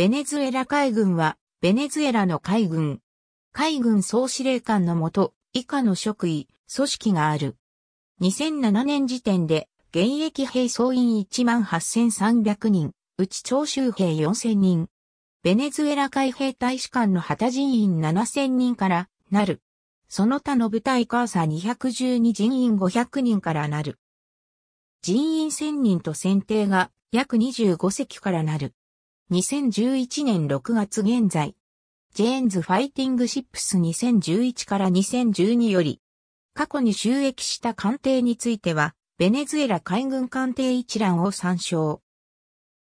ベネズエラ海軍は、ベネズエラの海軍。海軍総司令官のもと、以下の職位、組織がある。2007年時点で、現役兵総員18,300人、うち徴集兵4,000人。ベネズエラ海兵大使館の旗人員7,000人からなる。その他の部隊カーサ212人員500人からなる。人員1000人と選定が約25隻からなる。2011年6月現在、ジェーンズファイティングシップス2011から2012より、過去に収益した艦艇については、ベネズエラ海軍艦艇一覧を参照。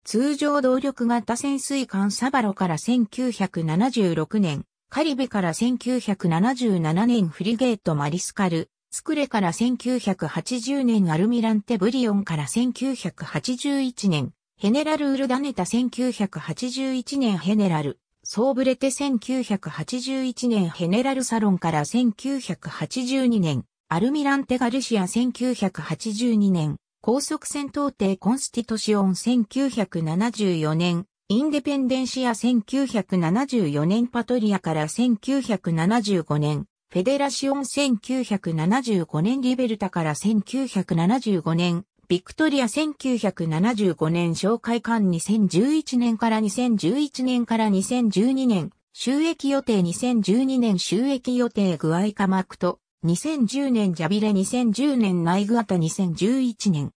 通常動力型潜水艦サバロから1976年、カリベから1977年フリゲートマリスカル、スクレから1980年アルミランテブリオンから1981年ヘネラル・ウルダネタ1981年ヘネラル、ソーブレテ1981年ヘネラルサロンから1982年、アルミランテ・ガルシア1982年、高速戦闘艇コンスティトシオン1974年、インデペンデンシア1974年パトリアから1975年、フェデラシオン1975年リベルタから1975年、ビクトリア1975年紹介館2011年から2011年から2012年、収益予定2012年収益予定具合化クト、2010年ジャビレ2010年グアタ2011年。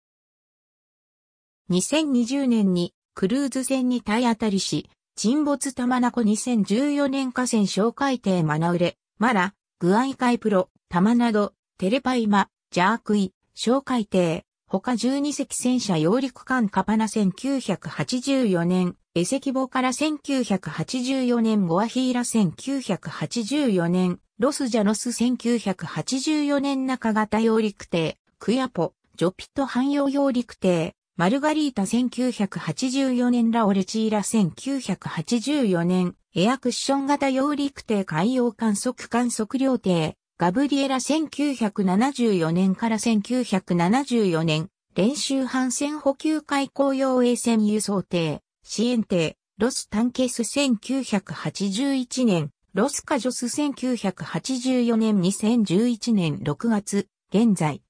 2020年にクルーズ船に体当たりし、沈没玉名湖2014年河川紹介艇マナウレ、マラ、具合会プロ、玉など、テレパイマ、ジャークイ、紹介艇、他12隻戦車揚陸艦カパナ1984年、エセキボから1984年ゴアヒーラ1984年、ロスジャノス1984年中型揚陸艇、クヤポ、ジョピット汎用揚陸艇、マルガリータ1984年ラオレチーラ1984年、エアクッション型揚陸艇海洋観測観測料艇、ガブリエラ1974年から1974年、練習反戦補給海航用衛船輸送艇、支援艇、ロスタンケス1981年、ロスカジョス1984年2011年6月、現在、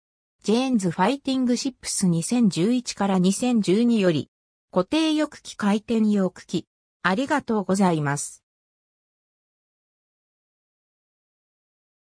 ジェーンズファイティングシップス2011から2012より、固定翼機回転翼機、ありがとうございます。